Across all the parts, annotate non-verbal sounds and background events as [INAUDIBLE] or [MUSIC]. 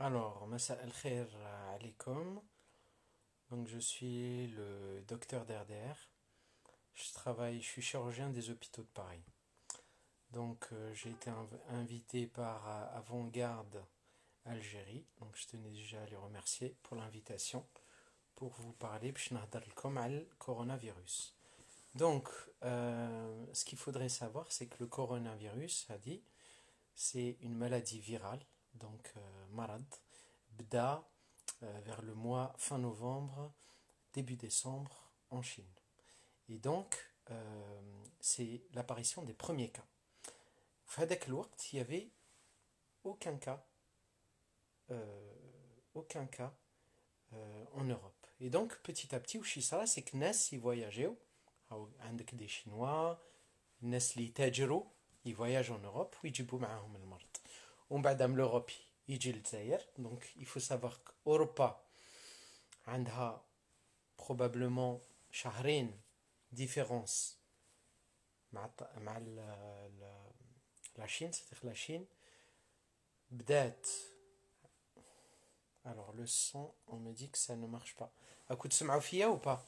Alors, Massa al-Khair Donc, je suis le docteur d'RDR. Je travaille, je suis chirurgien des hôpitaux de Paris. Donc, euh, j'ai été invité par euh, Avant-Garde Algérie. Donc, je tenais déjà à les remercier pour l'invitation pour vous parler al coronavirus. Donc, euh, ce qu'il faudrait savoir, c'est que le coronavirus, a dit, c'est une maladie virale donc euh, Marad, Bda, euh, vers le mois fin novembre, début décembre en Chine. Et donc, euh, c'est l'apparition des premiers cas. Fadak il n'y avait aucun cas, aucun cas en Europe. Et donc, petit à petit, Ushisara, c'est que Ness, il voyageait, un des Chinois, Ness, les il voyage en Europe, ils on va dans l'Europe, donc il faut savoir que Europa a probablement Difference différence de la Chine. la Chine, alors le son, on me dit que ça ne marche pas. A quoi de ce mafia ou pas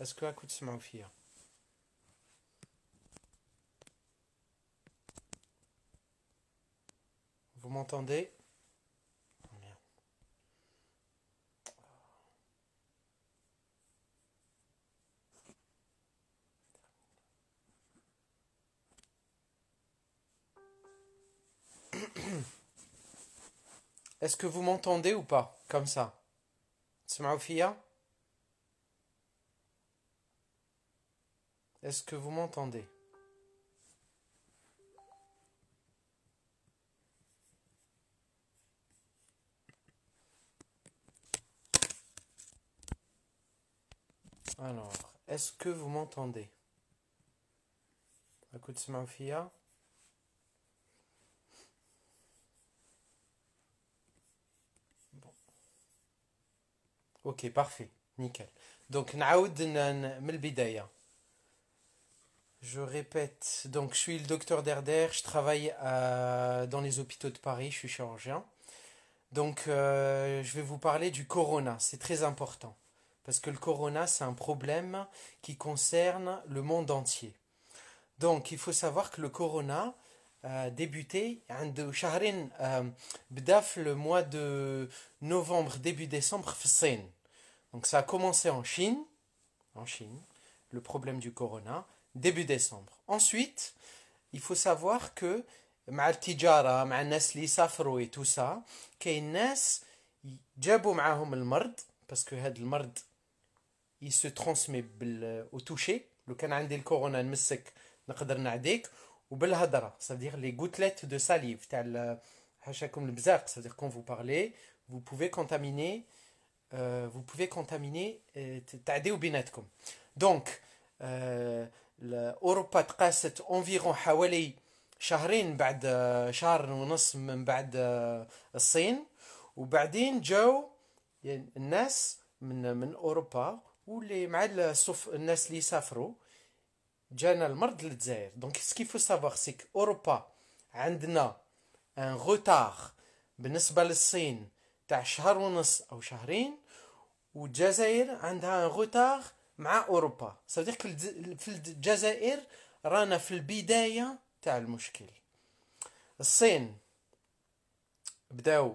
Est-ce que ça de Vous m'entendez [COUGHS] Est-ce que vous m'entendez ou pas Comme ça. Est-ce que vous m'entendez Alors, est-ce que vous m'entendez Écoute, c'est Ok, parfait. Nickel. Donc, je répète, donc je suis le docteur Derder, je travaille euh, dans les hôpitaux de Paris, je suis chirurgien. Donc, euh, je vais vous parler du corona, c'est très important parce que le corona, c'est un problème qui concerne le monde entier. Donc, il faut savoir que le corona euh, a débuté, en euh, le mois de novembre, début décembre, Donc, ça a commencé en Chine, en Chine, le problème du corona, début décembre. Ensuite, il faut savoir que مع مع et tout ça avec parce que le il se transmet euh, au toucher لو كان عندي الكورونا نمسك نقدر نعديك وبالهضره cest لي dire les gouttelettes de salive تاع حاشاكم البزاق cest كون dire quand vous parlez vous pouvez contaminer euh, vous pouvez contaminer تعديو euh, بيناتكم donc اوروبا تقاست اونفيرون حوالي شهرين بعد شهر ونص من بعد الصين وبعدين جاو يعني الناس من من اوروبا واللي مع الصف الناس اللي يسافروا جانا المرض للجزائر دونك سكي فو سافوار سيك اوروبا عندنا ان غوتار بالنسبه للصين تاع شهر ونص او شهرين والجزائر عندها ان غوتار مع اوروبا صديق في الجزائر رانا في البدايه تاع المشكل الصين بداو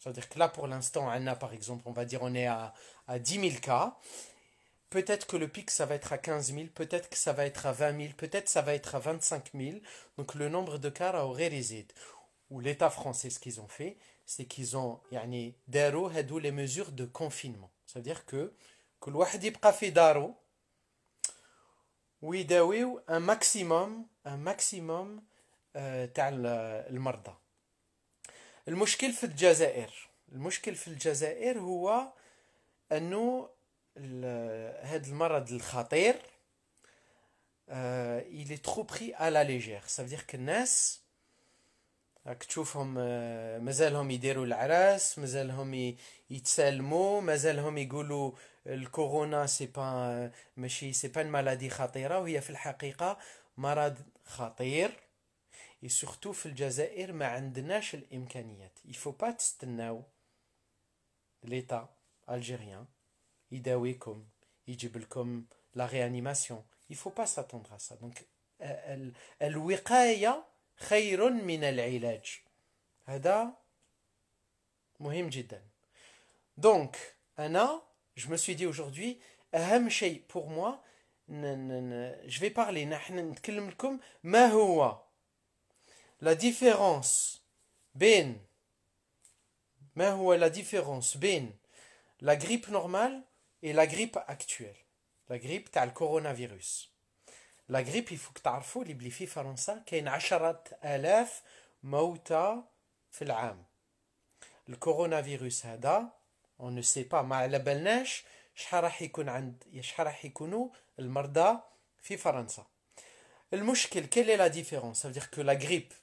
Ça à dire que là, pour l'instant, Anna, par exemple, on va dire on est à, 10 000 cas. Peut-être que le pic, ça va être à 15 000, peut-être que ça va être à 20 000, peut-être que ça va être à 25 000. Donc le nombre de cas aurait réside. Ou l'État français, ce qu'ils ont fait, c'est qu'ils ont, yani, daro, hadou les mesures de confinement. cest à dire que, que un maximum, un maximum, euh, le marda. المشكل في الجزائر المشكل في الجزائر هو انه هذا المرض الخطير آه il est trop pris ليجير la ça veut dire que الناس راك تشوفهم آه، مازالهم يديروا العراس مازالهم يتسالموا مازالهم يقولوا الكورونا سي با ماشي سي با مالادي خطيره وهي في الحقيقه مرض خطير اي في الجزائر ما عندناش الامكانيات يفو با تستناو l'état الجيريان يداويكم يجيب لكم لا ريانيماسيون يفو با ساتوندرا سا دونك الوقايه خير من العلاج هذا مهم جدا دونك انا جو me سوي دي aujourd'hui اهم شيء ن ن جو في بارلي نحن نتكلم لكم ما هو la différence ben mais où est la différence ben la grippe normale et la grippe actuelle la grippe le coronavirus la grippe il faut que تعرفوا اللي a y a كاين 10000 موتى في هذا on ne sait pas ما على بالناش شحال راح يكون عند شحال راح يكونوا المرضى في فرنسا المشكل est la différence ça veut dire que la grippe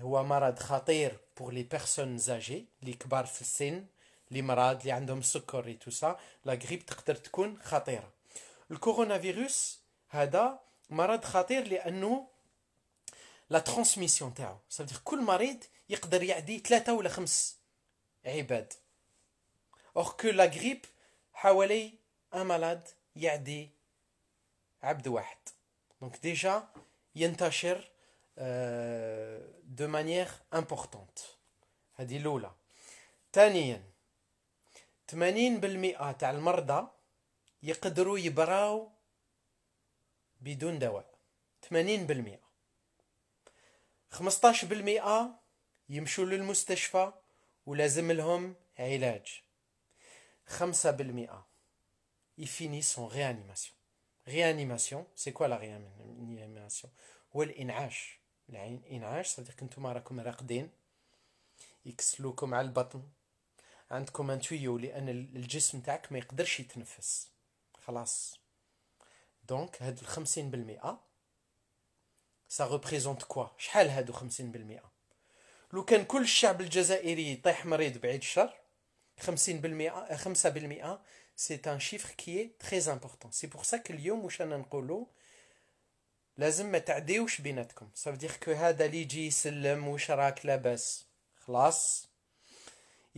هو مرض خطير بوغ لي بيرسون زاجي لي كبار في السن لي مرض لي عندهم سكري تو سا لا غريب تقدر تكون خطيره الكورونا فيروس هذا مرض خطير لانه لا ترانسميسيون تاعو صافي كل مريض يقدر يعدي ثلاثة ولا خمس عباد اور كو لا غريب حوالي ان مالاد يعدي عبد واحد دونك ديجا ينتشر Euh, de manière importante هذه الأولى ثانيا 80% تاع المرضى يقدروا يبراو بدون دواء 80% 15% يمشوا للمستشفى ولازم لهم علاج 5% يفينيسون réanimation réanimation سي كوا لا réanimation هو الإنعاش العين انعاش صديق نتوما راكم راقدين يكسلوكم على البطن عندكم تويو لان الجسم تاعك ما يقدرش يتنفس خلاص دونك هاد الخمسين بالمئة سا ريبريزونت كوا شحال هادو خمسين بالمئة لو كان كل الشعب الجزائري يطيح مريض بعيد الشر خمسين بالمئة خمسة بالمئة سي ان شيفر كي تري امبورطون سي بور سا اليوم واش انا نقولو لازم ما تعديوش بيناتكم صافدير كو هذا اللي يجي يسلم واش راك لاباس خلاص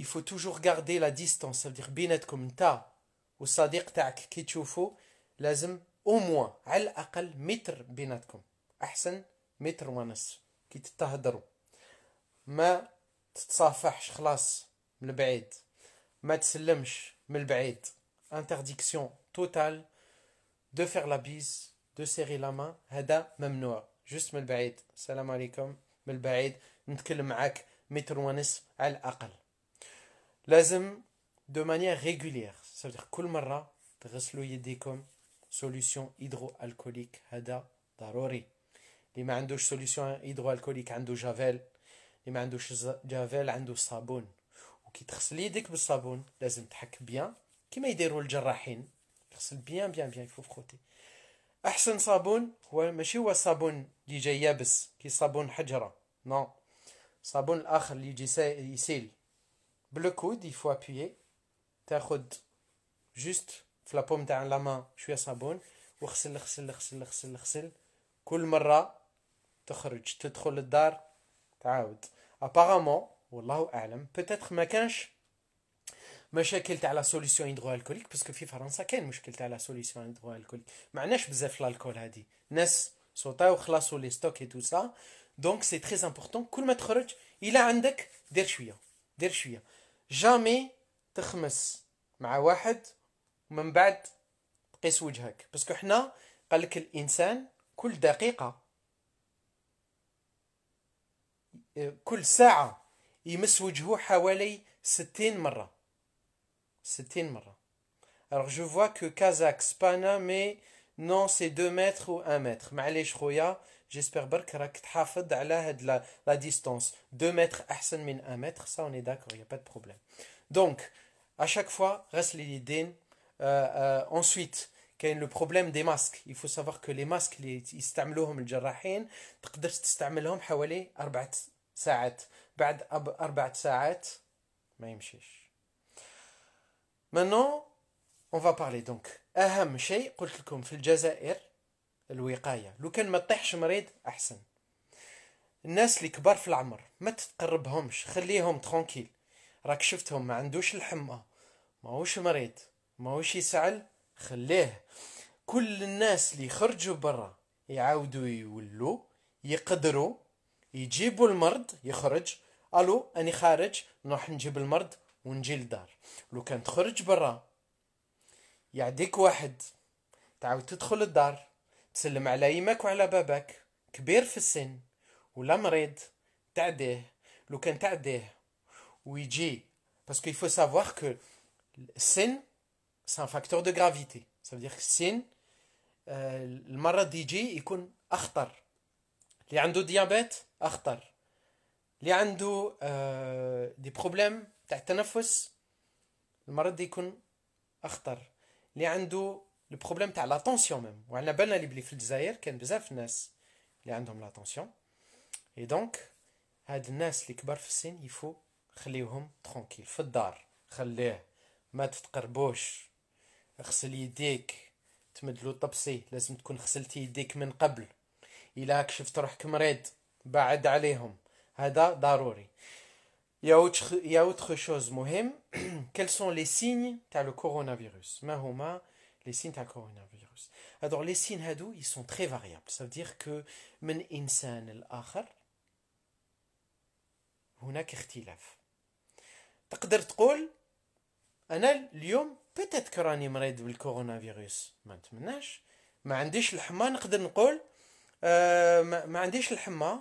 il faut toujours garder la distance ça veut dire بيناتكم نتا والصديق تاعك كي تشوفو لازم او موان على الاقل متر بيناتكم احسن متر ونص كي تتهضروا ما تتصافحش خلاص من البعيد ما تسلمش من البعيد انترديكسيون توتال دو فير لا بيز سيري لا مان هذا ممنوع جوست من البعيد السلام عليكم من البعيد نتكلم معاك متر ونص على الاقل لازم دو مانيير ريغولير صافي كل مره تغسلوا يديكم سوليسيون هيدرو الكوليك هذا ضروري اللي ما عندوش سوليسيون هيدرو الكوليك عنده جافيل اللي ما عندوش جافيل عنده صابون وكي تغسل يديك بالصابون لازم تحك بيان كيما يديروا الجراحين تغسل بيان بيان بيان فوق خوتي احسن صابون هو ماشي هو الصابون اللي جاي يابس كي صابون حجره نو صابون الصابون الاخر اللي يجي يسيل بالكود يفو ابيي تاخد جوست في لابوم تاع لاما شويه صابون وغسل غسل غسل غسل غسل كل مره تخرج تدخل للدار تعاود ابارامون والله اعلم بيتيتر ما كانش مشاكل تاع لا سوليسيون الكوليك باسكو في فرنسا كاين مشكل تاع لا سوليسيون الكوليك ما عندناش بزاف الكول هادي ناس سوطاو وخلصوا لي ستوك اي تو سا دونك سي تري امبورطون كل ما تخرج الى عندك دير شويه دير شويه جامي تخمس مع واحد ومن بعد تقيس وجهك باسكو حنا قال لك الانسان كل دقيقه كل ساعه يمس وجهه حوالي 60 مره 60 مرة Alors je vois que Kazakh, Spana, mais non, c'est 2 mètres ou 1 mètre. Ma'alesh khoya, j'espère que rak thafad ala la, la distance. 2 mètres احسن من 1 mètre, ça on est d'accord, il n'y a pas de problème. Donc, à chaque fois, reste l'idée. Euh, euh, ensuite, كاين que que masques ماسك ont سافوار كو لي ماسك tu يستعملوهم الجراحين les تستعملهم حوالي 4 ساعات بعد 4 ساعات ما يمشيش maintenant on va parler donc اهم شيء قلت لكم في الجزائر الوقايه لو كان ما تطيحش مريض احسن الناس اللي كبار في العمر ما تتقربهمش خليهم ترونكيل راك شفتهم ما عندوش الحمى ماهوش مريض ماهوش يسعل خليه كل الناس اللي خرجوا برا يعاودوا يولوا يقدروا يجيبوا المرض يخرج الو اني خارج نروح نجيب المرض ونجي للدار لو كان تخرج برا يعديك واحد تعاود تدخل الدار تسلم على يمك وعلى بابك كبير في السن ولا مريض تعديه لو كان تعديه ويجي باسكو يفو سافوار كو السن سان فاكتور دو غرافيتي سافدير السن آه، المرض يجي يكون اخطر اللي عنده ديابيت اخطر اللي عنده دي آه، بروبليم تاع التنفس المرض دي يكون اخطر اللي عنده البروبليم تاع لا طونسيون ميم وعلى بالنا اللي بلي في الجزائر كان بزاف الناس اللي عندهم لا طونسيون اي دونك هاد الناس اللي كبار في السن يفو خليوهم ترونكيل في الدار خليه ما تتقربوش اغسل يديك تمدلو طبسي لازم تكون غسلتي يديك من قبل الا شفت روحك مريض بعد عليهم هذا ضروري Il y a autre, il y a autre chose, Mohim. [CLEARS THROAT] Quels sont les signes as le coronavirus Mahoma, les signes as le coronavirus. Alors, les signes hadou, ils sont très variables. Ça veut dire que, men insan الآخر, هناك اختلاف. تقدر تقول انا اليوم بتات راني مريض بالكورونا فيروس ما نتمناش ما عنديش الحمى نقدر نقول آه ما, ما عنديش الحمى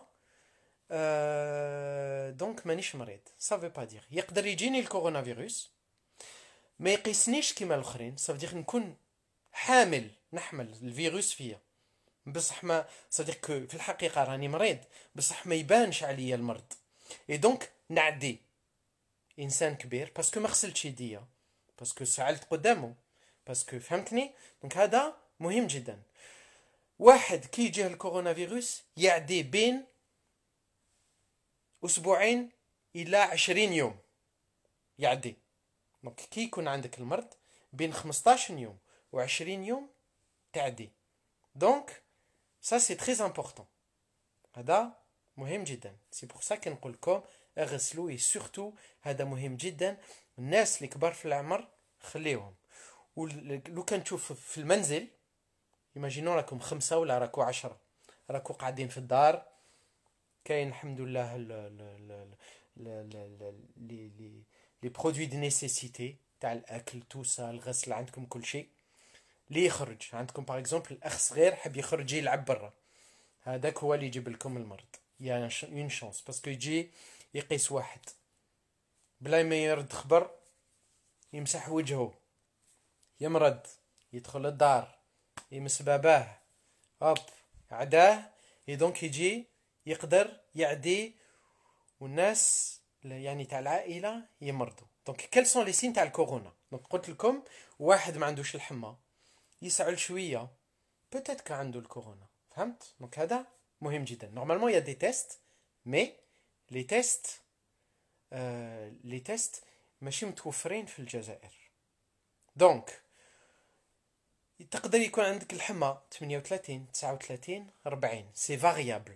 دونك مانيش مريض سافي با دير يقدر يجيني الكورونا فيروس ما يقيسنيش كيما الاخرين دير نكون حامل نحمل الفيروس فيا بصح ما صديق في الحقيقه راني مريض بصح ما يبانش عليا المرض اي دونك نعدي انسان كبير باسكو ما غسلتش يديا باسكو سعلت قدامه باسكو فهمتني دونك هذا مهم جدا واحد كي يجيه الكورونا فيروس يعدي بين أسبوعين إلى عشرين يوم يعدي دونك كي يكون عندك المرض بين 15 يوم و 20 يوم تعدي دونك سا سي تري امبورطون هذا مهم جدا سي بور سا كنقول لكم اغسلوا اي سورتو هذا مهم جدا الناس اللي كبار في العمر خليهم ولو كان تشوف في المنزل ايماجينو راكم خمسة ولا راكو عشرة راكو قاعدين في الدار كاين الحمد لله لي لي برودوي دو نيسيسيتي تاع الاكل توسا الغسل عندكم كل شيء لي يخرج عندكم باغ اكزومبل اخ صغير حب يخرج يلعب برا هذاك هو اللي يجيب لكم المرض يا اون شونس باسكو يجي يقيس واحد بلا ما يرد خبر يمسح وجهه يمرض يدخل الدار يمس باباه هوب عداه دونك يجي يقدر يعدي والناس يعني تاع العائله يمرضوا دونك كيل سون لي سين تاع الكورونا دونك قلت لكم واحد ما عندوش الحمى يسعل شويه بوتيت كان عنده الكورونا فهمت دونك هذا مهم جدا نورمالمون يا دي تيست مي لي تيست آه لي تيست ماشي متوفرين في الجزائر دونك تقدر يكون عندك الحمى 38 39 40 سي فاريابل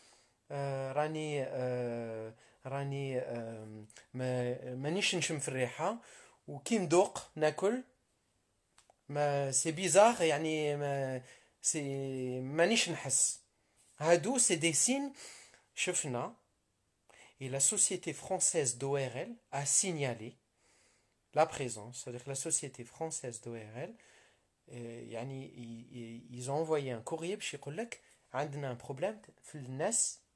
راني راني ما مانيش نشم في الريحه وكي ندوق ناكل et la société française d'ORL a signalé la présence, c'est-à-dire la société française d'ORL, euh, ils, ont envoyé un courrier pour dire a un problème dans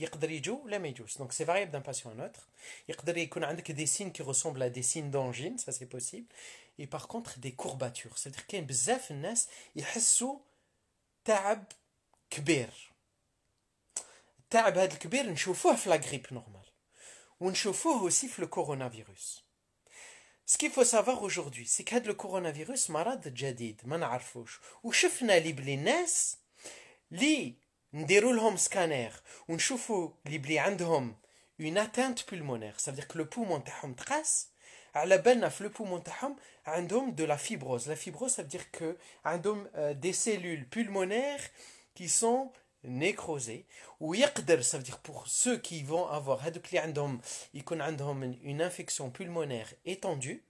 Il peut y aller ou ne pas Donc, c'est variable d'un patient à l'autre. Il peut y avoir des signes qui ressemblent à des signes d'angine. Ça, c'est possible. Et par contre, des courbatures. C'est-à-dire qu'il y a beaucoup de gens qui sentent un grand mal. Ce grand mal, on le voit dans la grippe normale. on le voit aussi dans le coronavirus. Ce qu'il faut savoir aujourd'hui, c'est que le coronavirus est un mal nouveau. On ne le sait pas. Et on a vu les gens نديروا scanner, سكانير chauffe اللي بلي عندهم une atteinte pulmonaire, ça veut dire que le poumon تاعهم à la بالنا le le poumon تاعهم de la fibrose la fibrose ça veut dire que عندهم euh, des cellules pulmonaires qui sont nécrosées ou ça veut dire pour ceux qui vont avoir هذوك une infection pulmonaire étendue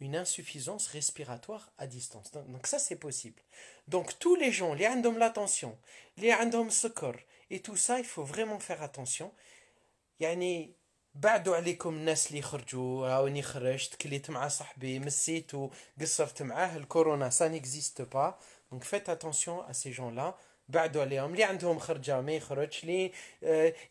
une insuffisance respiratoire à distance. Donc, ça, c'est possible. Donc tous les gens, les la l'attention, les ce secours et tout ça, il faut vraiment faire attention. يعني بعدوا عليكم الناس اللي خرجوا خرجت كليت مع صاحبي معاه الكورونا ça n'existe pas donc faites attention à ces gens là بعدوا عليهم اللي عندهم خرجه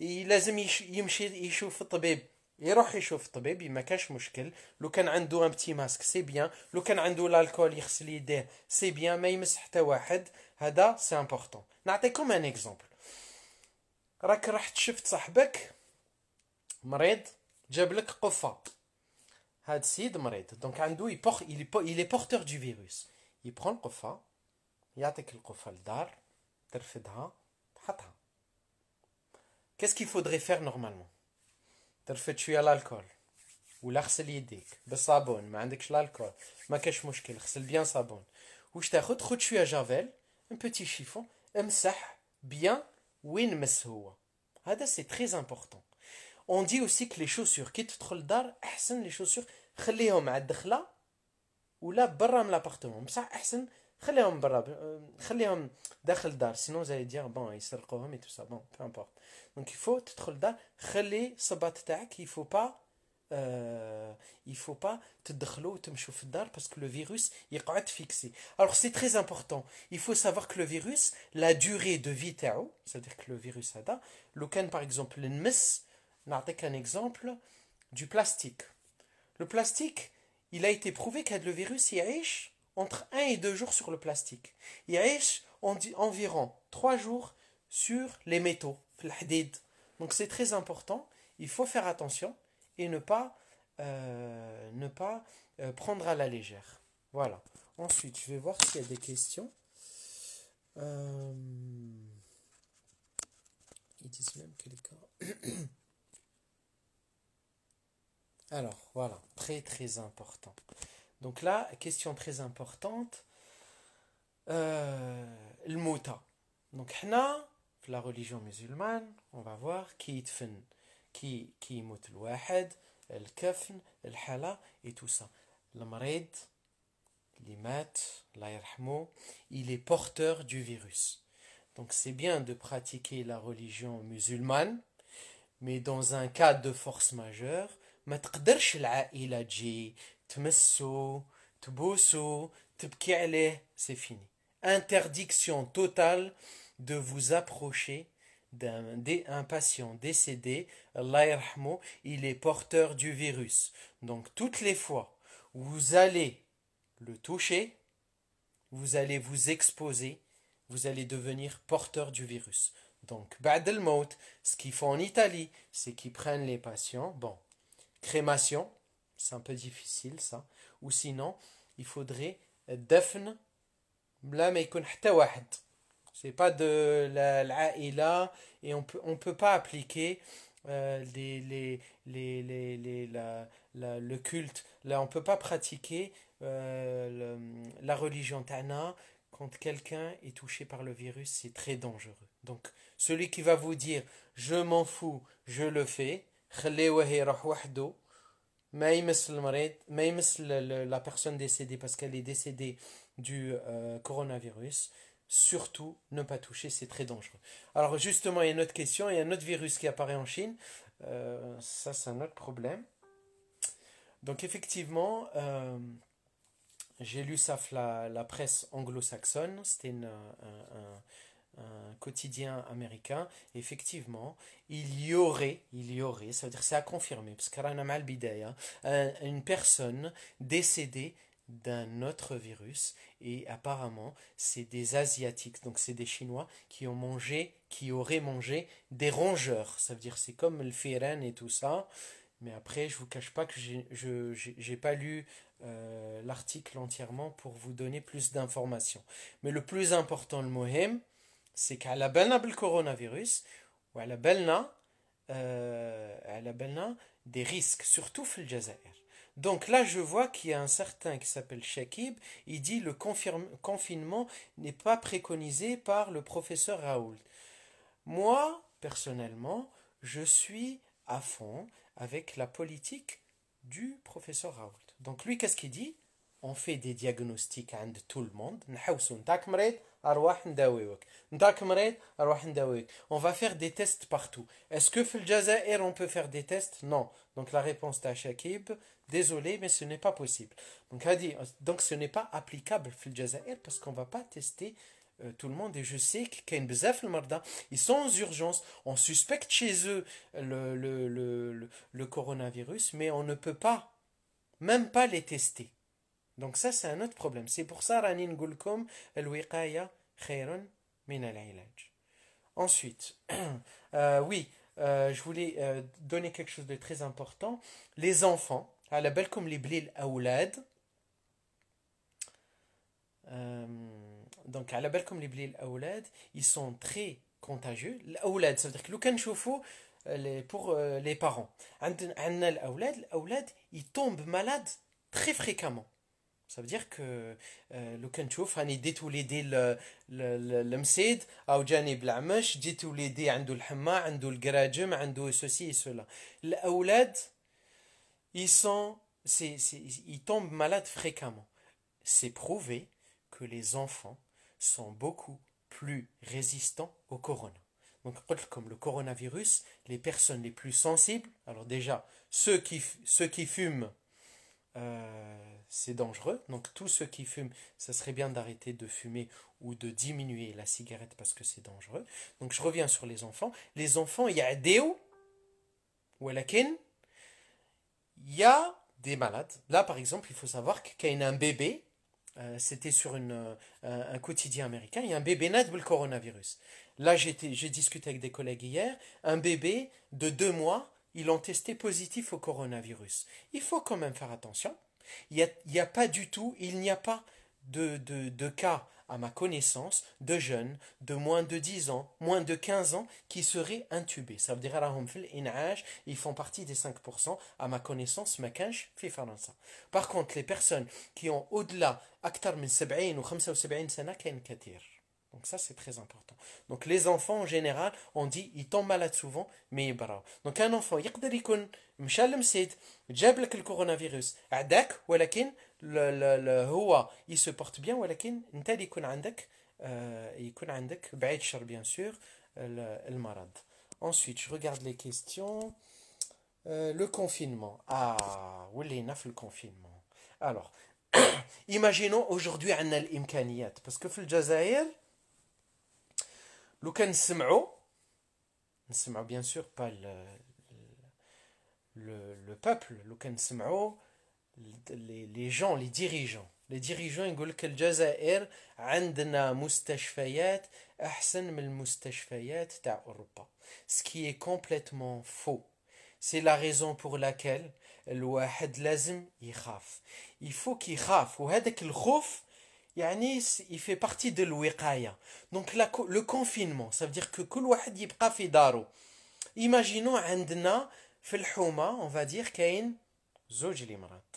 لازم يمشي يشوف الطبيب يروح يشوف طبيب ما كاش مشكل لو كان عنده ان بتي ماسك سي بيان لو كان عنده الكول يغسل يديه سي بيان ما يمس حتى واحد هذا سي امبورطون نعطيكم ان اكزومبل راك رحت شفت صاحبك مريض جاب لك قفه هاد السيد مريض دونك عنده يبوخ يلي بورتور دو فيروس يبرون القفه يعطيك القفه للدار ترفدها تحطها كيس كي فودري فير نورمالمون ترفد شويه الكحول ولا غسل يديك بالصابون ما عندكش الكحول ما كاش مشكل غسل بيان صابون واش تاخد خد شويه جافيل ان بوتي شيفون امسح بيان وين مس هو هذا سي تري امبورطون اون دي اوسي كلي شوسور كي تدخل الدار احسن لي شوسور خليهم على الدخله ولا برا من لابارتمون بصح احسن que les dans le dar sinon vous allez dire bon ils s'arrachent et tout ça bon peu importe donc il faut te rendre taq il faut pas euh، il faut pas te et ou le dar parce que le virus il être fixé alors c'est très important il faut savoir que le virus la durée de vie de c'est à dire que le virus a da par exemple l'émis n'artek un exemple du plastique le plastique il a été prouvé que le virus il est entre 1 et deux jours sur le plastique. Yaesh, on dit environ trois jours sur les métaux, Donc c'est très important, il faut faire attention et ne pas, euh, ne pas euh, prendre à la légère. Voilà. Ensuite, je vais voir s'il y a des questions. Euh, même [COUGHS] Alors, voilà, très très important. Donc là, question très importante, euh, le mota. Donc hna, la religion musulmane, on va voir qui tfen, qui qui le wahed, le kafn, le hala et tout ça. Le marid, l'imat, l'ayrhamo, il est porteur du virus. Donc c'est bien de pratiquer la religion musulmane, mais dans un cas de force majeure, ma تقدرش famille تجي c'est fini. Interdiction totale de vous approcher d'un patient décédé, Allah il est porteur du virus. Donc toutes les fois où vous allez le toucher, vous allez vous exposer, vous allez devenir porteur du virus. Donc bad ce qu'ils font en Italie, c'est qu'ils prennent les patients, bon, crémation, c'est un peu difficile ça. Ou sinon, il faudrait dafn n'est C'est pas de l'aïla et on peut, on peut pas appliquer euh, les, les, les, les la, le culte. Là, on peut pas pratiquer euh, la religion Tana quand quelqu'un est touché par le virus, c'est très dangereux. Donc, celui qui va vous dire je m'en fous, je le fais, mais la personne décédée parce qu'elle est décédée du euh, coronavirus. Surtout, ne pas toucher, c'est très dangereux. Alors justement, il y a une autre question, il y a un autre virus qui apparaît en Chine. Euh, ça, c'est un autre problème. Donc effectivement, euh, j'ai lu ça la, la presse anglo-saxonne. C'était un, un quotidien américain, effectivement, il y aurait, il y aurait, ça veut dire c'est à confirmer, parce a hein, euh, une personne décédée d'un autre virus et apparemment c'est des asiatiques donc c'est des chinois qui ont mangé qui auraient mangé des rongeurs ça veut dire c'est comme le firen et tout ça mais après je vous cache pas que je n'ai pas lu euh, l'article entièrement pour vous donner plus d'informations mais le plus important le mohem c'est qu'à la بالكورونا du coronavirus euh, des risques surtout le donc là je vois qu'il y a un certain qui s'appelle Shakib il dit le confirme, confinement n'est pas préconisé par le professeur Raoult moi personnellement je suis à fond avec la politique du professeur Raoult donc lui qu'est-ce qu'il dit on fait des diagnostics à tout le monde on va faire des tests partout. Est-ce que le on peut faire des tests Non. Donc la réponse à désolé, mais ce n'est pas possible. Donc, donc ce n'est pas applicable le parce qu'on ne va pas tester euh, tout le monde et je sais qu'il ils sont en urgence, on suspecte chez eux le, le, le coronavirus, mais on ne peut pas, même pas les tester. Donc ça, c'est un autre problème. C'est pour ça, Rani Ngulkom, al-wiqaya khayrun min Ensuite, [CLEARS THROAT] euh, oui, euh, je voulais euh, donner quelque chose de très important. Les enfants, à la belle comme les blil donc à la belle comme les ils sont très contagieux. L'aoulad, ça veut dire que le les pour les parents. ils tombent malades très fréquemment. Ça veut dire que euh, le لو كان تشوف راني ديت وليدي لمسيد او جاني بالعمش جيت le عنده الحمى عنده الكراجم عنده cela les الاولاد ils sont c'est ils tombent malades fréquemment c'est prouvé que les enfants sont beaucoup plus résistants au corona donc comme le coronavirus les personnes les plus sensibles alors déjà ceux qui ceux qui fument euh, c'est dangereux. Donc tous ceux qui fument, ça serait bien d'arrêter de fumer ou de diminuer la cigarette parce que c'est dangereux. Donc je reviens sur les enfants. Les enfants, il y a des ou il y des malades. Là, par exemple, il faut savoir qu'il y a un bébé, euh, c'était sur une, euh, un quotidien américain, il y a un bébé né le coronavirus. Là, j'ai discuté avec des collègues hier, un bébé de deux mois ils ont testé positif au coronavirus. Il faut quand même faire attention. Il n'y a, a pas du tout, il n'y a pas de, de, de, cas, à ma connaissance, de jeunes de moins de 10 ans, moins de 15 ans, qui seraient intubés. Ça veut dire à la ils font partie des 5%, à ma connaissance, ma faire ça. Par contre, les personnes qui ont au-delà, de 70 ou 75 ans, donc ça, c'est très important. Donc les enfants, en général, on dit, ils tombent malades souvent, mais ils bravo. Donc un enfant, il peut être le te جاب il le, le le هو il se porte bien il انت اللي يكون il il عندك بعيد الشر bien sûr Ensuite, je regarde les questions. Euh، le confinement. Ah, ولينا في le confinement. Alors, [COUGHS] imaginons aujourd'hui on a l'imkaniyat parce que le الجزائر l'occident sait bien sûr pas le peuple l'occident sait les les gens les dirigeants les dirigeants ils disent que le jézair a des notre hôpital meilleur que les d'Europe ce qui est complètement faux c'est la raison pour laquelle le il faut qu'il fasse et c'est يعني il fait partie de l'wiqaya donc la, le confinement ça veut dire que كل واحد يبقى في دارو imaginons عندنا في الحومه on va dire كاين زوج الامرات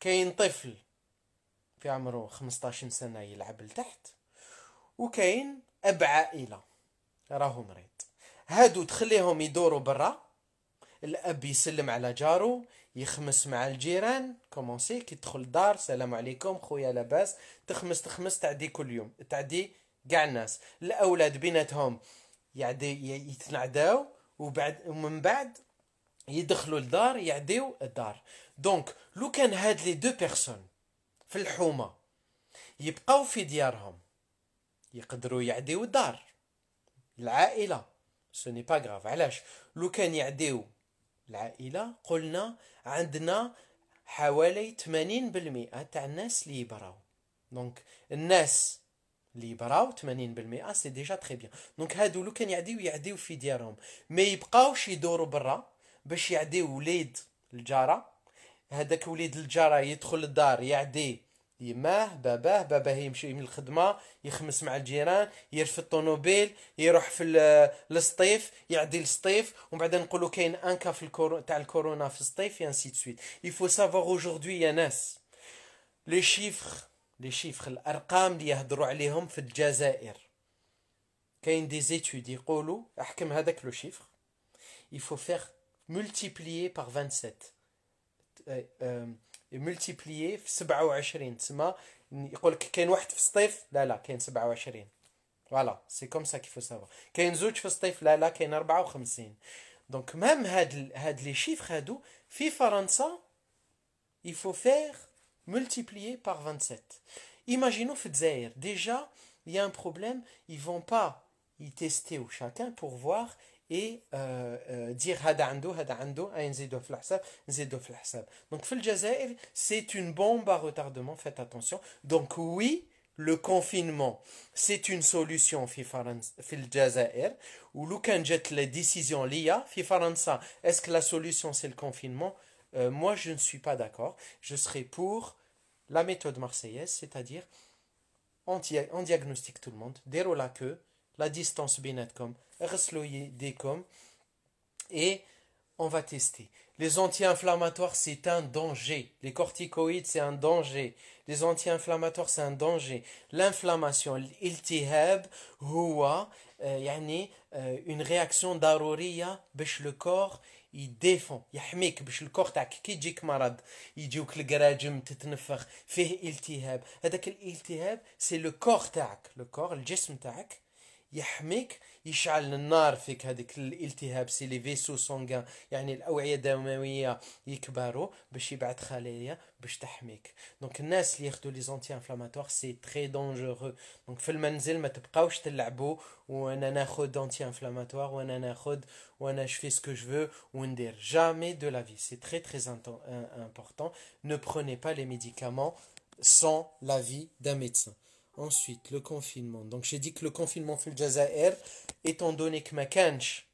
كاين طفل في عمره 15 سنه يلعب لتحت وكاين اب عائله راهو مريض هادو تخليهم يدوروا برا الاب يسلم على جارو يخمس مع الجيران كومونسي كيدخل الدار السلام عليكم خويا لاباس تخمس تخمس تعدي كل يوم تعدي كاع الناس الاولاد بيناتهم يعدي يتنعداو وبعد ومن بعد يدخلوا الدار يعديو الدار دونك لو كان هاد لي دو بيرسون في الحومه يبقاو في ديارهم يقدروا يعديو الدار العائله سوني با غراف علاش لو كان يعديو العائله قلنا عندنا حوالي 80% تاع الناس اللي يبراو دونك الناس اللي يبراو 80% سي ديجا تري بيان دونك هادو لو كان يعديو يعديو في ديارهم ما يبقاوش يدوروا برا باش يعديو وليد الجاره هذاك وليد الجاره يدخل الدار يعدي يماه باباه باباه يمشي من الخدمه يخمس مع الجيران يرفد الطونوبيل يروح في السطيف يعدي السطيف ومن بعد نقولوا كاين ان كا في الكورو... تاع الكورونا في السطيف يا سيت سويت يفو سافوار اوجوردي يا ناس لي شيفر لي شيفر الارقام اللي يهضروا عليهم في الجزائر كاين دي زيتود يقولوا احكم هذاك لو شيفر يفو فيغ مولتيبليي بار 27 ملتيبليي في 27 تسمى يقول لك كاين واحد في الصيف لا لا كاين 27 فوالا سي كوم سا كيفو سافا كاين زوج في الصيف لا لا كاين 54 دونك ميم هاد هاد لي شيفر هادو في فرنسا يفو فير multiplié par 27. Imaginons Fedzair. Déjà, il y a un problème. Ils vont pas y tester chacun pour voir et euh, euh, dire donc c'est une bombe à retardement faites attention donc oui le confinement c'est une solution fil فرنسا ou الجزائر jette les décisions la liées fil est-ce que la solution c'est le confinement euh, moi je ne suis pas d'accord je serai pour la méthode marseillaise c'est-à-dire on, diagnostique tout le monde déroule la queue la distance comme et on va tester. Les anti-inflammatoires, c'est un danger. Les corticoïdes, c'est un danger. Les anti-inflammatoires, c'est un danger. L'inflammation, l'iltihab, c'est euh, yani, euh, une réaction d'aroria, le corps, il défend. Yahmik, que le corps, taq qui dit que le garage, m'titnefer, fait iltihab. iltihab, c'est le corps, taq, le corps, le jism, taq Yahmik, يشعل النار فيك هذيك الالتهاب سي لي فيسو سونغان يعني الاوعيه الدمويه يكبروا باش يبعث خلايا باش تحميك important ne prenez pas les médicaments sans l'avis d'un médecin Ensuite, le confinement. Donc, j'ai dit que le confinement fait le Jazaïr, étant donné que Makanch,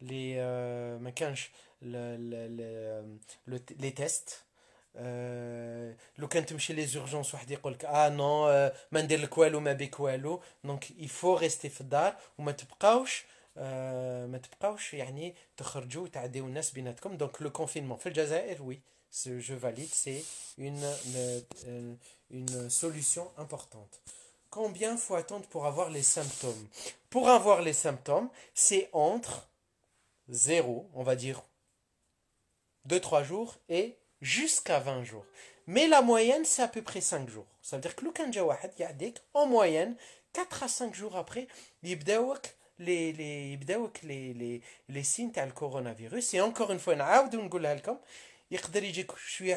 les, euh, Makanch, le, le, le, les tests, le euh, quand chez les urgences, on dit ah non, mandel quoi ou mabé quoi Donc, il faut rester fdar ou matbqaouch. ما تبقاوش يعني تخرجوا وتعديوا الناس بيناتكم دونك لو كونفينمون في الجزائر وي جو فاليد سي اون une solution importante. Combien faut attendre pour avoir les symptômes Pour avoir les symptômes, c'est entre 0, on va dire 2-3 jours, et jusqu'à 20 jours. Mais la moyenne, c'est à peu près 5 jours. Ça veut dire que Yadik, en moyenne, 4 à 5 jours après, il les les les les les signes تاع الكورونا فيروس اي اونكور اون فوا y a il يقدر de شويه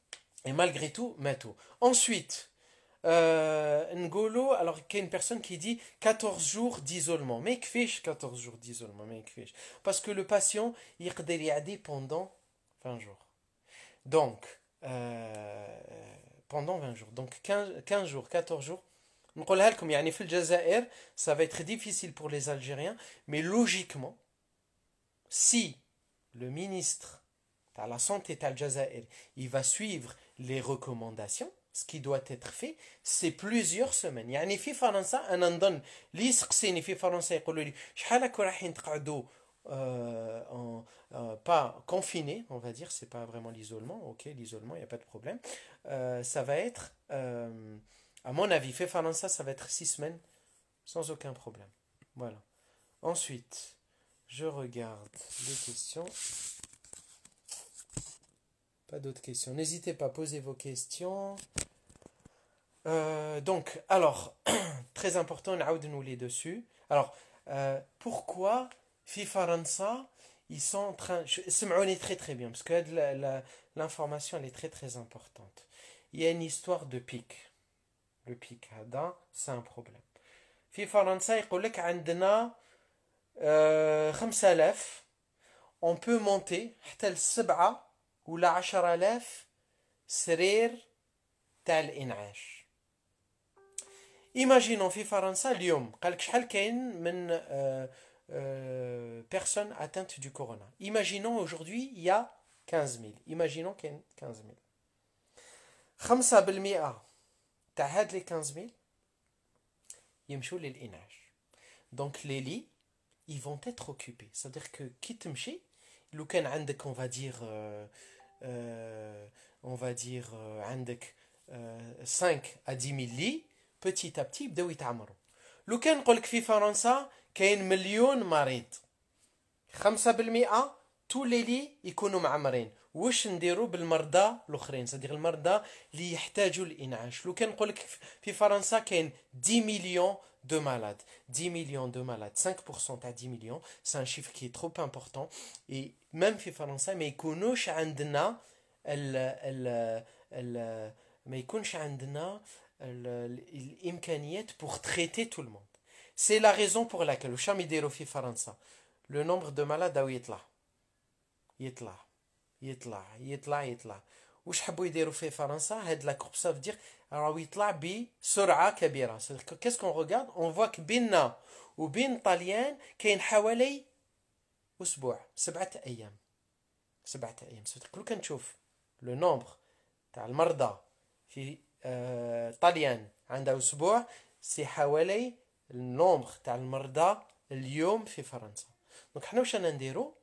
Et malgré tout, tout Ensuite, euh, N'Golo, alors qu'il y a une personne qui dit 14 jours d'isolement. Mais fish 14 jours d'isolement, Parce que le patient, il est pendant 20 jours. Donc, euh, pendant 20 jours. Donc 15, jours, 14 jours. Ça va être difficile pour les Algériens, mais logiquement, si le ministre la santé al-Jazair, il va suivre les recommandations, ce qui doit être fait, c'est plusieurs semaines. il y a un effet اللي un في فرنسا يقولوا لي رايحين تقعدوا pas confiné, on va dire, c'est pas vraiment l'isolement, ok, l'isolement, il n'y a pas de problème. Euh, ça va être, euh, à mon avis, fait ça, ça va être six semaines sans aucun problème. Voilà. Ensuite, je regarde les questions. Pas d'autres questions. N'hésitez pas à poser vos questions. Euh, donc, alors, [CLEARS THROAT] très important, nous les dessus. Alors, euh, pourquoi FIFA ils sont en train. vous est très très bien, parce que l'information elle est très très importante. Il y a une histoire de pic. Le pic, c'est un problème. FIFA il dit qu'on a euh, 5000, on peut monter, jusqu'à 7 ou عشر آلاف سرير تاع الإنعاش imaginons في فرنسا اليوم قالك شحال كاين personnes atteintes du corona. Imaginons aujourd'hui, il y a 15 000. Imaginons qu'il y a 15 000. 5% تاع لي 15000 Donc les lits, ils vont être occupés. C'est-à-dire que qui تمشي لو كان عندك اون فادير اون فادير عندك 5 ا 10 ملي بيتي ا بتي بداو يتعمروا لو كان نقولك في فرنسا كاين مليون مريض 5% تو لي يكونوا معمرين واش نديرو بالمرضى الاخرين صديق المرضى اللي يحتاجوا الانعاش لو كان نقول لك في فرنسا كاين 10 مليون دو مالاد 10 مليون دو مالاد 5% à 10 millions, c'est un chiffre كي est trop important. Et في فرنسا ما يكونوش عندنا ال ال ال ما يكونش عندنا الامكانيات pour traiter تو le monde. C'est la raison pour laquelle وشام يديروا في فرنسا لو nombre دو مالاد يطلع يطلع يطلع يطلع يطلع واش حبوا يديروا في فرنسا هاد لا كورب سا فدير راهو يطلع بسرعه كبيره كيس كون روغارد اون فواك بيننا وبين طاليان كاين حوالي اسبوع سبعه ايام سبعه ايام لو كنشوف لو نومبر تاع المرضى في آه طاليان عندها اسبوع سي حوالي النومبر تاع المرضى اليوم في فرنسا دونك حنا واش نديرو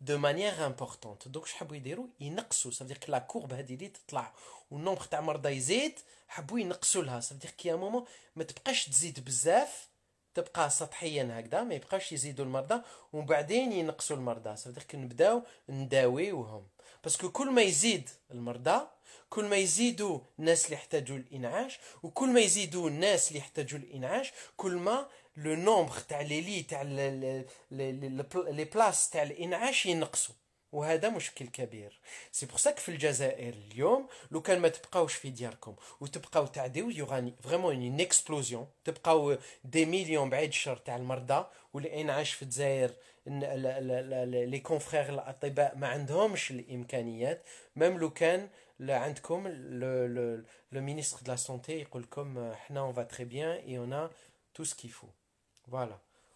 دو مانيير امبورطونت دونك شحال حبوا يديروا ينقصوا صافي دير لا كورب هذه اللي تطلع والنومبر تاع مرضى يزيد حبوا ينقصوا لها صافي دير كي مومون ما تبقاش تزيد بزاف تبقى سطحيا هكذا ما يبقاش يزيدوا المرضى ومن بعدين ينقصوا المرضى صافي دير كي نبداو نداويوهم باسكو كل ما يزيد المرضى كل ما يزيدوا الناس اللي يحتاجوا الانعاش وكل ما يزيدوا الناس اللي يحتاجوا الانعاش كل ما لو نومبر تاع لي لي تاع لي بلاص تاع الانعاش ينقصوا وهذا مشكل كبير سي بور ساك في الجزائر اليوم لو كان ما تبقاوش في دياركم وتبقاو تعديو يغاني فريمون اون اكسبلوزيون تبقاو دي مليون بعيد الشر تاع المرضى والانعاش في الجزائر لي كونفرير الاطباء ما عندهمش الامكانيات ميم لو كان عندكم لو مينيستر دو لا سونتي يقول لكم حنا اون فا تري بيان اي اون ا تو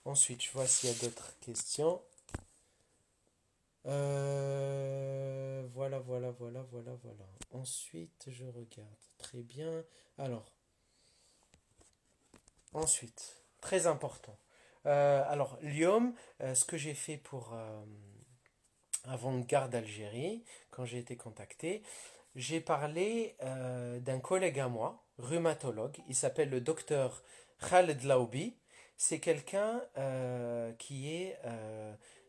Ensuite, je vois s'il y a d'autres questions. voilà, voilà, voilà, voilà, voilà. Ensuite, je regarde. Très bien. Alors. Ensuite, très important. Euh, alors, Lyon, euh, ce que j'ai fait pour euh, Avant-Garde Algérie, quand j'ai été contacté, j'ai parlé d'un collègue à moi, rhumatologue, il s'appelle le docteur Khaled Laoubi. C'est quelqu'un qui est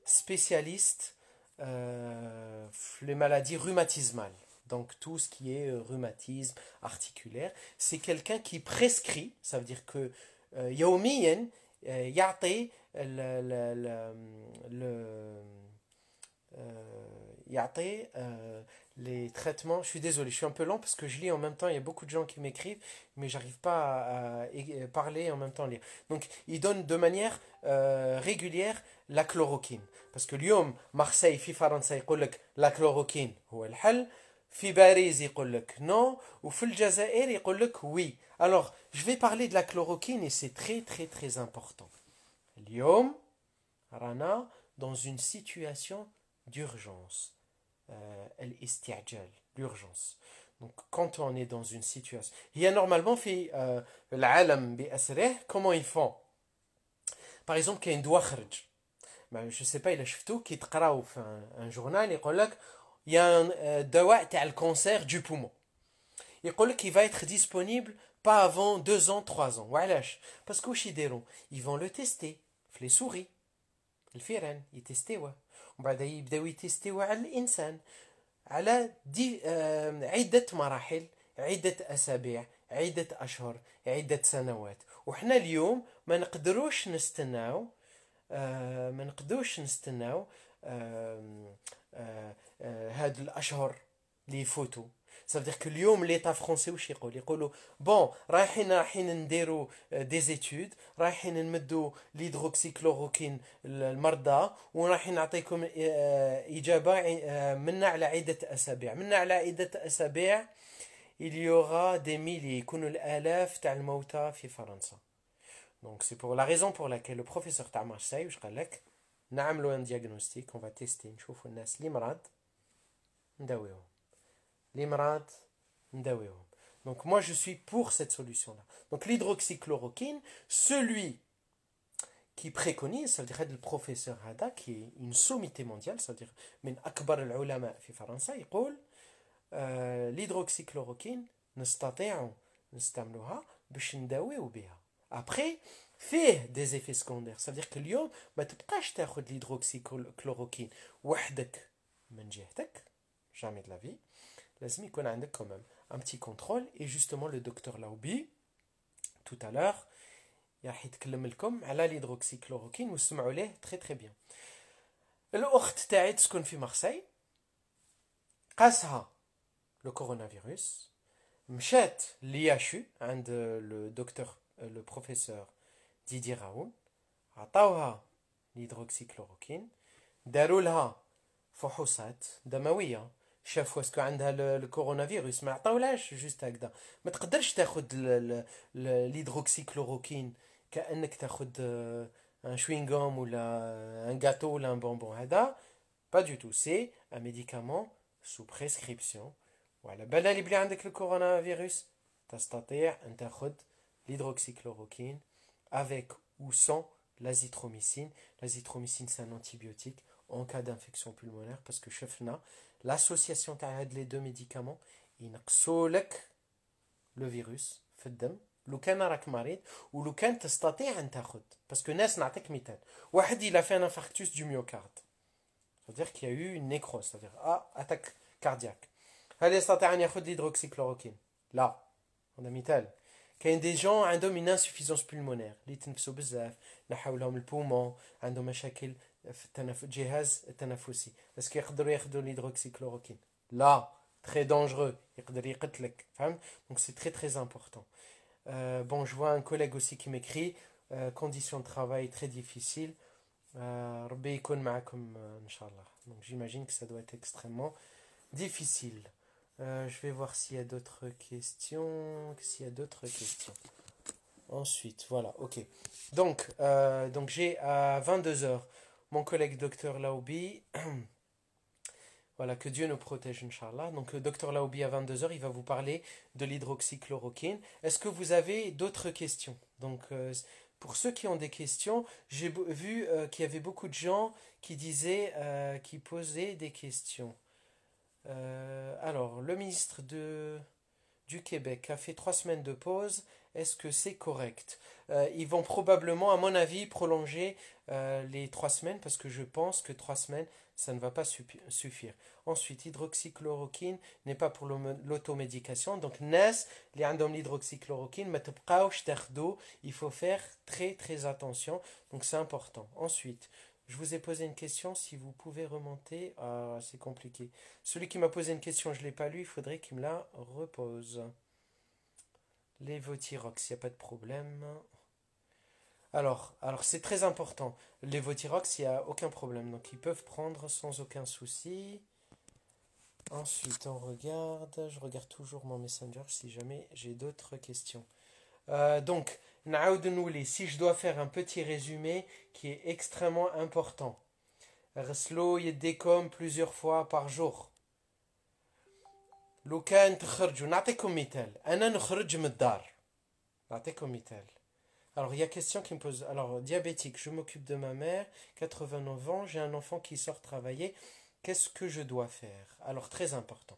spécialiste euh, les maladies rhumatismales, donc tout ce qui est rhumatisme articulaire, c'est quelqu'un qui prescrit, ça veut dire que euh, يعطي ال ال يعطي les traitements. Je suis désolé, je suis un peu lent parce que je lis en même temps. Il y a beaucoup de gens qui m'écrivent, mais j'arrive pas à, parler en même temps lire. Donc, il donne de manière euh, régulière la chloroquine. Parce que l'um Marseille, FIFA, Faransa, la chloroquine, ou el في باريس يقول non ou il ils لك oui alors je vais parler de la chloroquine et c'est très très très important on Rana dans une situation d'urgence euh, Elle l'urgence donc quand on est dans une situation il y a normalement euh, la العالم comment ils font par exemple a une خرج ben, je sais pas il a qui كي تقراو un journal يقول dit... il y a un دواء تاع الكونسير du poumon يقول لك il va être disponible pas avant 2 ans 3 ans وعلاش باسكو واش يديروا ils vont le tester في لي سوري الفيران يتستيوه ومن بعد يبداو يتستيوه على الانسان على دي عده مراحل عده اسابيع عده اشهر عده سنوات وحنا اليوم ما نقدروش نستناو ما نقدروش نستناو هاد الاشهر اللي يفوتوا صافي كو اليوم ليطا فرونسي واش يقول يقولوا بون رايحين رايحين نديروا دي زيتود رايحين نمدوا ليدروكسيكلوروكين للمرضى ورايحين نعطيكم اجابه منا على عده اسابيع منا على عده اسابيع il y aura des milliers يكونوا الالاف تاع الموتى في فرنسا دونك سي بور لا ريزون بور لاكيل لو بروفيسور تاع مارساي واش قال لك diagnostic, نعملوا ان دياغنوستيك اون تيستي نشوفوا الناس لي مرض نداويهم لي مرض نداويهم Donc moi je suis pour cette solution-là. Donc l'hydroxychloroquine, celui qui préconise, cest veut dire le professeur Hada, qui est une sommité mondiale, cest à dire al-ulama fi France il dit l'hydroxychloroquine نستطيع نستعملوها باش نداويو بها. Après, fait des effets secondaires, ça veut dire que Lyon, bah tu peux acheter de l'hydroxychloroquine jamais de la vie, il a quand même un petit contrôle et justement le docteur Lauby, tout à l'heure, il a dit que le comme, elle a l'hydroxychloroquine, nous très très bien. Marseille, le coronavirus, Mchet l'IHU, un de le docteur, le professeur ديدي غاون عطاوها الهيدروكسيكلوروكين داروا لها فحوصات دمويه شافوا اسكو عندها الكورونا فيروس ما عطاولهاش جوست هكذا ما تقدرش تاخذ الهيدروكسيكلوروكين كانك تاخذ ان شوينغوم ولا ان غاتو ولا ان بونبون هذا با دو تو سي ان ميديكامون سو بريسكريبسيون وعلى بالها بلي عندك الكورونا فيروس تستطيع ان تاخذ الهيدروكسيكلوروكين avec ou sans l'azithromycine. L'azithromycine, c'est un antibiotique en cas d'infection pulmonaire parce que chefna, l'association de les deux médicaments, ينقصولك le virus في الدم لو كان راك مريض ولو de parce que parce باسكو ناس نعطيك un واحد il a fait un infarctus du myocarde c'est-à-dire qu'il y a eu une nécrose c'est-à-dire ah, attaque cardiaque هل يستطيع ان prendre l'hydroxychloroquine on a mitel. Il y a des gens qui ont une insuffisance pulmonaire, qui souffrent beaucoup, qui ont des poumons, qui ont des problèmes de l'organisme de respiration. Est-ce qu'ils peuvent prendre de l'hydroxychloroquine Non, très dangereux, ils peuvent te tuer. Donc c'est très très important. Euh, je vois un collègue aussi qui m'écrit, euh, conditions de travail très difficiles, Je veux qu'il soit avec Donc j'imagine que ça doit être extrêmement difficile. Euh, je vais voir s'il y a d'autres questions. S'il y a d'autres questions. Ensuite, voilà, ok. Donc, euh, donc j'ai à 22h mon collègue docteur Laoubi. [CLEARS THROAT] voilà, que Dieu nous protège, Inch'Allah. Donc, euh, docteur Laoubi, à 22h, il va vous parler de l'hydroxychloroquine. Est-ce que vous avez d'autres questions Donc, pour ceux qui ont des questions, j'ai vu qu'il y avait beaucoup de gens qui disaient, qui posaient des questions. Euh, alors, le ministre de, du Québec a fait trois semaines de pause. Est-ce que c'est correct euh, Ils vont probablement, à mon avis, prolonger euh, les trois semaines parce que je pense que trois semaines, ça ne va pas suffire. Ensuite, hydroxychloroquine n'est pas pour l'automédication. Donc, NES, les l'hydroxychloroquine, il faut faire très très attention. Donc, c'est important. Ensuite, je vous ai posé une question, si vous pouvez remonter, ah, c'est compliqué. Celui qui m'a posé une question, je ne l'ai pas lu, il faudrait qu'il me la repose. Les Votirox, il n'y a pas de problème. Alors, alors c'est très important. Les Votirox, il n'y a aucun problème, donc ils peuvent prendre sans aucun souci. Ensuite, on regarde, je regarde toujours mon Messenger si jamais j'ai d'autres questions. Euh, donc, si je dois faire un petit résumé qui est extrêmement important. y décom plusieurs fois par jour. Alors, il y a question qui me pose. Alors, diabétique, je m'occupe de ma mère, 89 ans, j'ai un enfant qui sort travailler. Qu'est-ce que je dois faire Alors, très important.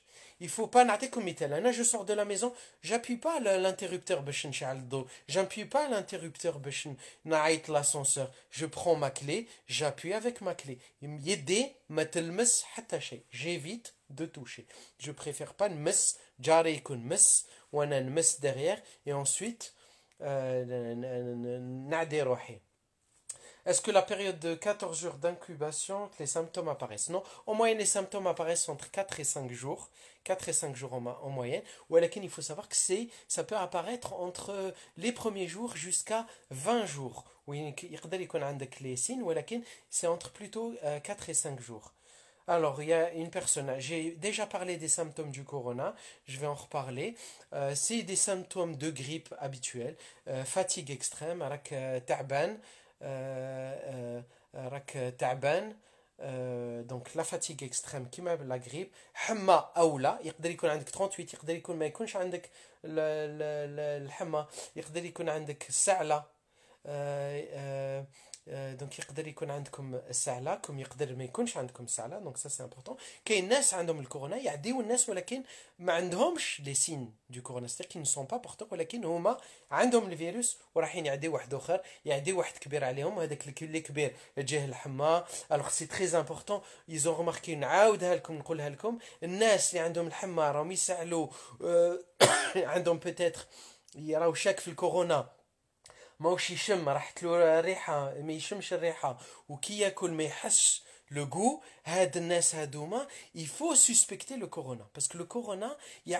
il faut pas natter comme Là, je sors de la maison, j'appuie pas l'interrupteur J'appuie pas l'interrupteur l'ascenseur. Je prends ma clé, j'appuie avec ma clé. J'évite de toucher. Je préfère pas mess, mess, ou un mess derrière et ensuite euh, est-ce que la période de 14 jours d'incubation, les symptômes apparaissent Non. En moyenne, les symptômes apparaissent entre 4 et 5 jours. 4 et 5 jours en, moyenne. Ou à il faut savoir que c'est, ça peut apparaître entre les premiers jours jusqu'à 20 jours. Ou il des signes, ou c'est entre plutôt 4 euh, et 5 jours. Alors, il y a une personne, j'ai déjà parlé des symptômes du corona, je vais en reparler. Euh, c'est des symptômes de grippe habituels. Euh, fatigue extrême, avec taban, راك euh, euh, euh, تعبان دونك لا فاتيك اكستريم كيما لا غريب حمى اولى يقدر يكون عندك 38 يقدر يكون ما يكونش عندك الحمى يقدر يكون عندك السعله دونك euh, يقدر يكون عندكم السعله كم يقدر ما يكونش عندكم السعله دونك سا سي امبورطون كاين ناس عندهم الكورونا يعديو الناس ولكن ما عندهمش لي سين دو كورونا سيتير كي نو با بورتو ولكن هما عندهم الفيروس ورايحين يعديو واحد اخر يعدي واحد كبير عليهم هذاك اللي كبير جاه الحمى الوغ سي تري امبورطون يزون روماركي نعاودها لكم نقولها لكم الناس اللي عندهم الحمى راهم يسعلوا آه، [COUGHS] عندهم بوتيتر يراو شاك في الكورونا il faut suspecter le corona parce que le corona il y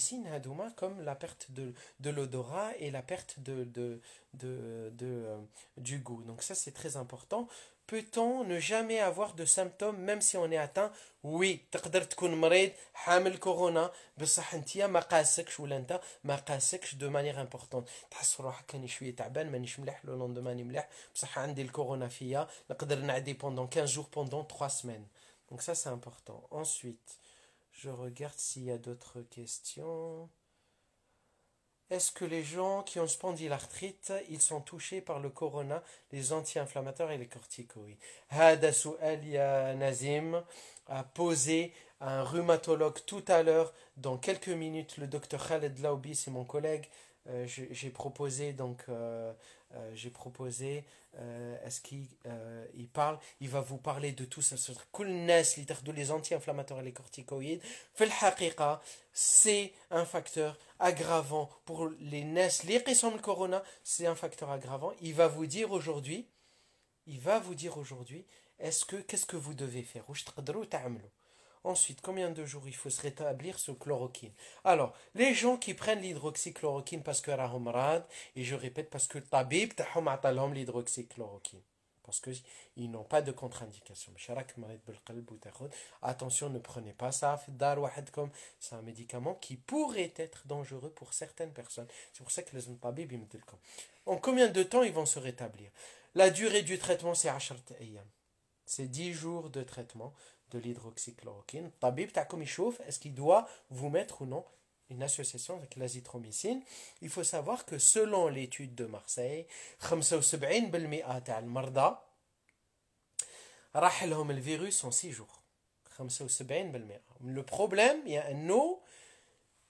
signes comme la perte de l'odorat et la perte du goût donc ça c'est très important Peut-on ne jamais avoir de symptômes même si on est atteint Oui, tu تقدر تكون مريض حامل كورونا بصح انت ما قاسكش ولا انت ما قاسكش le مانيير امبورطون تحس روحك راني شويه تعبان مانيش le لو لوندو ماني مليح بصح عندي الكورونا فيا نقدر نعدي pendant 15 jours, pendant 3 semaines. Donc ça c'est important. Ensuite, je regarde s'il y a d'autres questions. Est-ce que les gens qui ont spondylarthrite, ils sont touchés par le corona, les anti-inflammateurs et les corticoïdes Hada ya Nazim a posé un rhumatologue tout à l'heure, dans quelques minutes, le docteur Khaled Laoubi, c'est mon collègue, euh, j'ai proposé donc euh, euh, j'ai proposé est-ce qu'il il parle il va vous parler de tout ça les anti-inflammatoires et les corticoïdes c'est un facteur aggravant pour les nes les récents corona c'est un facteur aggravant il va vous dire aujourd'hui il va vous dire aujourd'hui est-ce que qu'est-ce que vous devez faire Ensuite, combien de jours il faut se rétablir sous chloroquine Alors, les gens qui prennent l'hydroxychloroquine parce que et je répète, parce que tabib tahom l'hydroxychloroquine, parce qu'ils n'ont pas de contre-indication. Attention, ne prenez pas ça, c'est un médicament qui pourrait être dangereux pour certaines personnes. C'est pour ça que les tabib, ils En combien de temps ils vont se rétablir La durée du traitement, c'est 10 jours de traitement de l'hydroxychloroquine. Tabib, comme chauffe, est-ce qu'il doit vous mettre ou non une association avec l'azithromycine Il faut savoir que selon l'étude de Marseille, 75% تاع en 6 jours. 75%. Le problème, il y a un nom,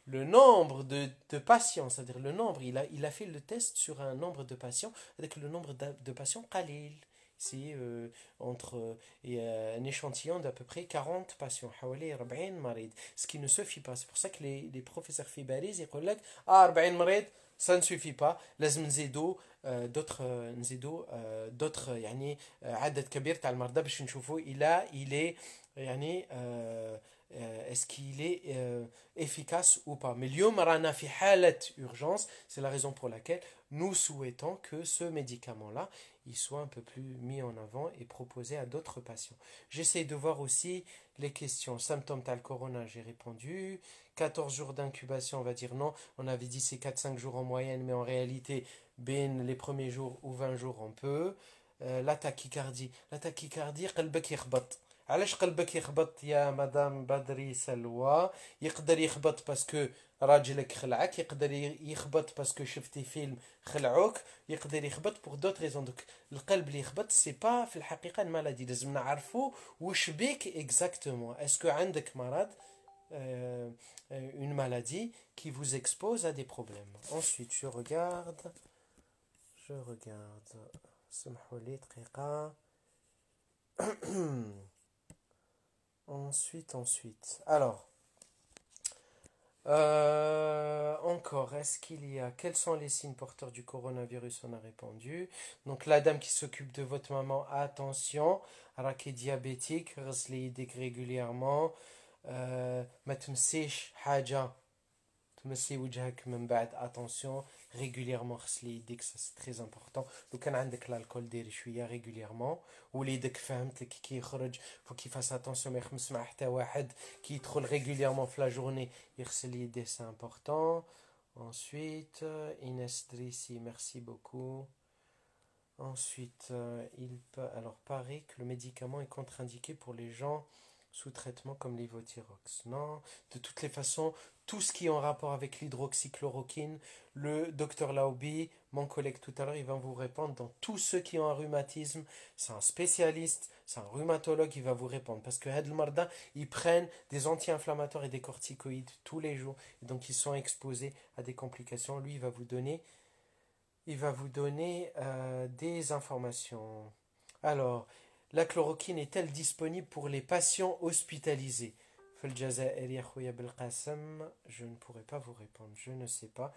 le nombre de, de patients, c'est-à-dire le nombre, il a, il a fait le test sur un nombre de patients, avec le nombre de, patients qalil. c'est euh, entre euh, un échantillon d'à peu près 40 patients حوالي 40 مريض ce qui ne suffit pas c'est pour ça que les, les professeurs في باريس يقول لك ah, 40 مريض ça ne suffit pas لازم نزيدو d'autres نزيدو d'autres يعني عدد كبير تاع المرضى باش نشوفوا الى il est يعني Euh, est-ce qu'il est, euh, efficace ou pas. Mais y fi halat urgence, c'est la raison pour laquelle nous souhaitons que ce médicament-là, il soit un peu plus mis en avant et proposé à d'autres patients. J'essaie de voir aussi les questions. Symptômes tal corona, j'ai répondu. 14 jours d'incubation, on va dire non. On avait dit c'est 4-5 jours en moyenne, mais en réalité, ben, les premiers jours ou 20 jours, on peut. Euh, la tachycardie. La tachycardie, علاش قلبك يخبط يا مدام بدري سلوى يقدر يخبط باسكو راجلك خلعك يقدر يخبط باسكو شفتي فيلم خلعوك يقدر يخبط بوغ دوت ريزون دوك القلب اللي يخبط سي با في الحقيقه المالادي لازم نعرفو واش بيك اكزاكتومون اسكو عندك مرض Euh, une maladie qui vous expose à des problèmes. Ensuite, je regarde. Je regarde. [CLEARS THROAT] Ensuite, ensuite. Alors. Euh, encore, est-ce qu'il y a Quels sont les signes porteurs du coronavirus On a répondu. Donc la dame qui s'occupe de votre maman, attention. Alors qui est diabétique, se régulièrement. Euh, Haja, Monsieur Wu Jack, attention régulièrement dit c'est très important. Vous canal avec l'alcool dérischuit régulièrement ou les deux femmes qui qui faut qu'il fasse attention mais qui régulièrement la journée. c'est important. Ensuite, euh, Ines merci beaucoup. Ensuite, euh, il peut alors paraît que le médicament est contre-indiqué pour les gens sous traitement comme les Non, de toutes les façons tout ce qui est en rapport avec l'hydroxychloroquine. Le docteur Lauby, mon collègue tout à l'heure, il va vous répondre dans tous ceux qui ont un rhumatisme. C'est un spécialiste, c'est un rhumatologue il va vous répondre. Parce que marda, ils prennent des anti-inflammatoires et des corticoïdes tous les jours. Et donc, ils sont exposés à des complications. Lui, il va vous donner, il va vous donner euh, des informations. Alors, la chloroquine est-elle disponible pour les patients hospitalisés je ne pourrais pas vous répondre, je ne sais pas.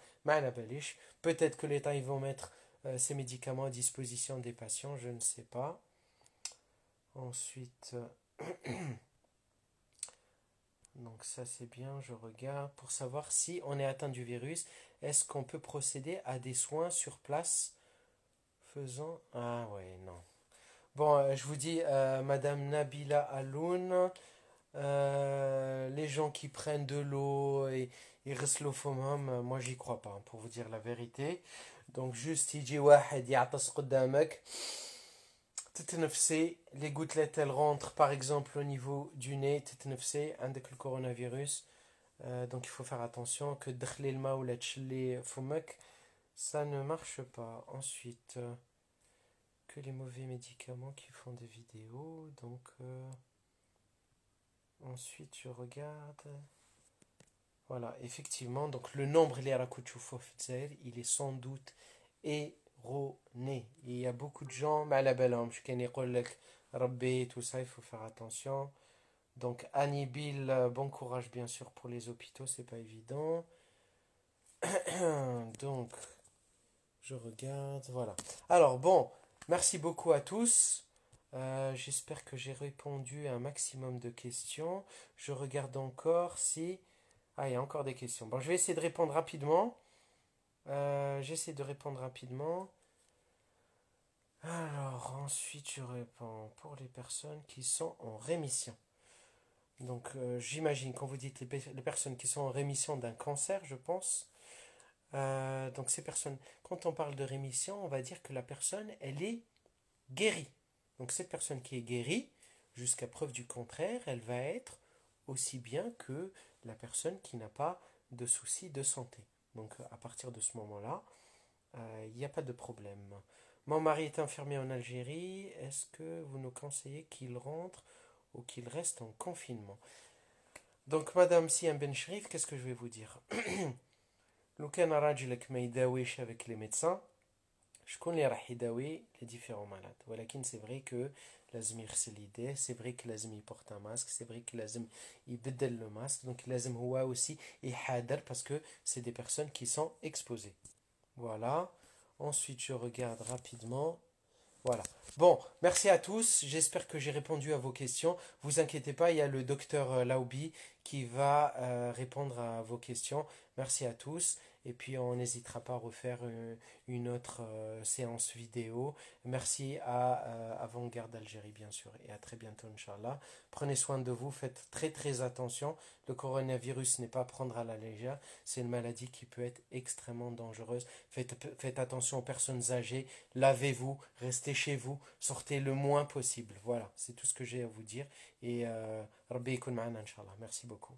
Peut-être que l'État ils vont mettre euh, ces médicaments à disposition des patients, je ne sais pas. Ensuite, euh, [CLEARS THROAT] donc ça c'est bien, je regarde pour savoir si on est atteint du virus, est-ce qu'on peut procéder à des soins sur place faisant ah ouais non. Bon, euh, je vous dis Madame Nabila Aloun. Euh, les gens qui prennent de l'eau et, et restent euh, moi j'y crois pas, hein, pour vous dire la vérité. Donc juste, il dit, واحد يعطس قدامك. les gouttelettes elles rentrent par exemple au niveau du nez, c un le coronavirus. Euh, donc il faut faire attention que دخلي ou le ça ne marche pas. Ensuite, que les mauvais médicaments qui font des vidéos, donc... Ensuite, je regarde. Voilà, effectivement, donc le nombre il est sans doute erroné. Il y a beaucoup de gens, à je hein, tout ça, il faut faire attention. Donc Bill euh, bon courage bien sûr pour les hôpitaux, c'est pas évident. [COUGHS] Donc, je regarde, voilà. Alors bon, merci beaucoup à tous. Euh, j'espère que j'ai répondu à un maximum de questions. Je regarde encore si... Ah, il y a encore des questions. Bon, je vais essayer de répondre rapidement. Euh, j'essaie de répondre rapidement. Alors, ensuite, je réponds pour les personnes qui sont en rémission. Donc, euh, j'imagine, quand vous dites les, personnes qui sont en rémission d'un cancer, je pense. donc, ces personnes, quand on parle de rémission, on va dire que la personne, elle est guérie. Donc cette personne qui est guérie, jusqu'à preuve du contraire, elle va être aussi bien que la personne qui n'a pas de soucis de santé. Donc à partir de ce moment-là, euh, il n'y a pas de problème. Mon mari est infirmier en Algérie. Est-ce que vous nous conseillez qu'il rentre ou qu'il reste en confinement Donc, Madame Siam Ben Sherif, qu'est-ce que je vais vous dire [CLEARS THROAT] avec les médecins je connais les différents malades. mais c'est vrai que l'azmir c'est l'idée, c'est vrai que l'azmir porte un masque, c'est vrai que l'azmir il le masque donc la aussi et hader parce que c'est des personnes qui sont exposées. voilà. ensuite je regarde rapidement. voilà. bon merci à tous, j'espère que j'ai répondu à vos questions. vous inquiétez pas, il y a le docteur euh, Laoubi qui va euh, répondre à vos questions. merci à tous. Et puis on n'hésitera pas à refaire euh, une autre euh, séance vidéo. Merci à euh, Avant-Garde d'Algérie, bien sûr. Et à très bientôt, Inch'Allah. Prenez soin de vous, faites très très attention. Le coronavirus n'est pas à prendre à la légère. C'est une maladie qui peut être extrêmement dangereuse. Faites, attention aux personnes âgées. Lavez-vous, restez chez vous, sortez le moins possible. Voilà, c'est tout ce que j'ai à vous dire. Et Rabbi Merci beaucoup.